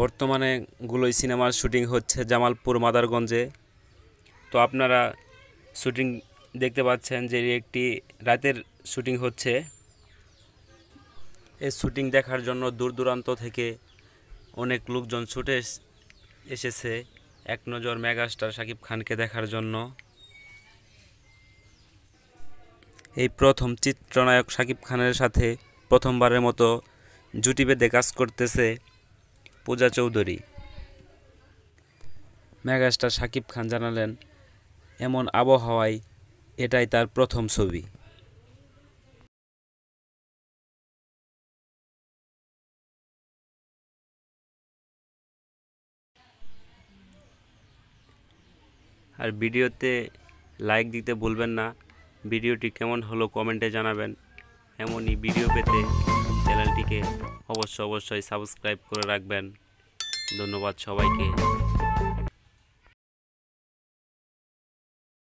বর্তমানে গুলোই সিনেমার শুটিং হচ্ছে জামালপুর মাদারগঞ্জে তো আপনারা শুটিং দেখতে পাচ্ছেন যে একটি রাতের শুটিং হচ্ছে এই শুটিং দেখার জন্য দূর দূরান্ত থেকে অনেক লোকজন ছুটে এসেছে এক নজর মেগাস্টার সাকিব খানকে দেখার জন্য এই প্রথম চিত্রনায়ক সাকিব খানের সাথে প্রথমবারের মতো জুটি বেঁধে কাজ করতেছে পূজা চৌধুরী মেগাস্টার সাকিব খান জানালেন এমন আবহাওয়ায় এটাই তার প্রথম ছবি আর ভিডিওতে লাইক দিতে ভুলবেন না ভিডিওটি কেমন হলো কমেন্টে জানাবেন এমনই ভিডিও পেতে চ্যানেলটিকে অবশ্যই অবশ্যই সাবস্ক্রাইব করে রাখবেন ধন্যবাদ সবাইকে